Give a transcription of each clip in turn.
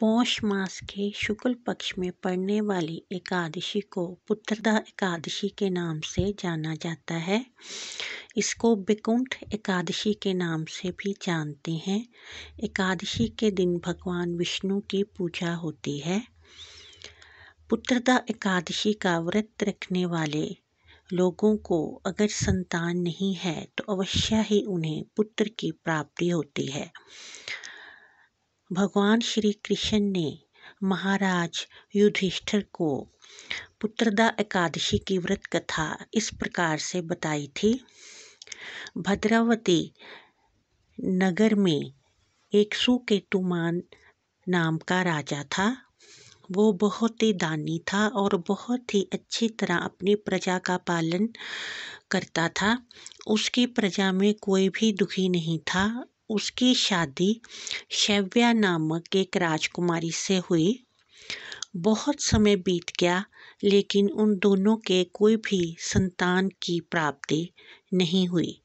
पौष मास के शुक्ल पक्ष में पड़ने वाली एकादशी को पुत्रदा एकादशी के नाम से जाना जाता है इसको बिकुंठ एकादशी के नाम से भी जानते हैं एकादशी के दिन भगवान विष्णु की पूजा होती है पुत्रदा एकादशी का व्रत रखने वाले लोगों को अगर संतान नहीं है तो अवश्य ही उन्हें पुत्र की प्राप्ति होती है भगवान श्री कृष्ण ने महाराज युधिष्ठिर को पुत्रदा एकादशी की व्रत कथा इस प्रकार से बताई थी भद्रावती नगर में एक सुकेतुमान नाम का राजा था वो बहुत ही दानी था और बहुत ही अच्छी तरह अपनी प्रजा का पालन करता था उसकी प्रजा में कोई भी दुखी नहीं था उसकी शादी शैव्या नामक एक राजकुमारी से हुई बहुत समय बीत गया लेकिन उन दोनों के कोई भी संतान की प्राप्ति नहीं हुई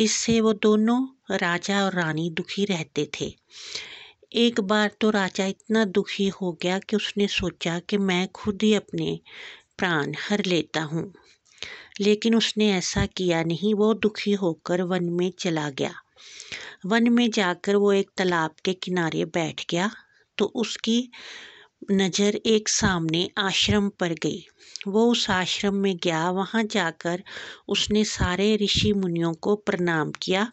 इससे वो दोनों राजा और रानी दुखी रहते थे एक बार तो राजा इतना दुखी हो गया कि उसने सोचा कि मैं खुद ही अपने प्राण हर लेता हूँ लेकिन उसने ऐसा किया नहीं वो दुखी होकर वन में चला गया वन में जाकर वो एक तालाब के किनारे बैठ गया तो उसकी नज़र एक सामने आश्रम पर गई वो उस आश्रम में गया वहाँ जाकर उसने सारे ऋषि मुनियों को प्रणाम किया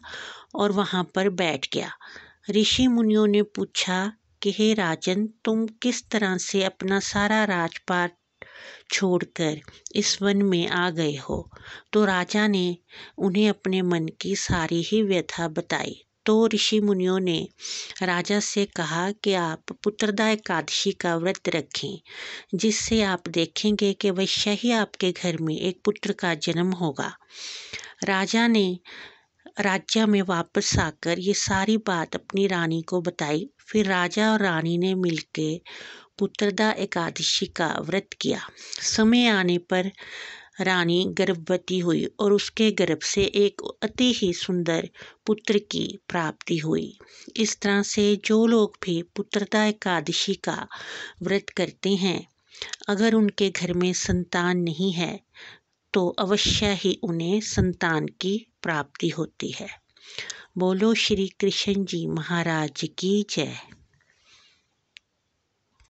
और वहाँ पर बैठ गया ऋषि मुनियों ने पूछा कि हे राजन तुम किस तरह से अपना सारा राजपाट छोड़कर इस वन में आ गए हो तो राजा ने उन्हें अपने मन की सारी ही व्यथा बताई तो ऋषि मुनियों ने राजा से कहा कि आप पुत्रदा एकादशी का व्रत रखें जिससे आप देखेंगे कि वैश्य ही आपके घर में एक पुत्र का जन्म होगा राजा ने राज्य में वापस आकर ये सारी बात अपनी रानी को बताई फिर राजा और रानी ने मिलके पुत्रदा एकादशी का व्रत किया समय आने पर रानी गर्भवती हुई और उसके गर्भ से एक अति ही सुंदर पुत्र की प्राप्ति हुई इस तरह से जो लोग भी पुत्रता एकादशी का व्रत करते हैं अगर उनके घर में संतान नहीं है तो अवश्य ही उन्हें संतान की प्राप्ति होती है बोलो श्री कृष्ण जी महाराज की जय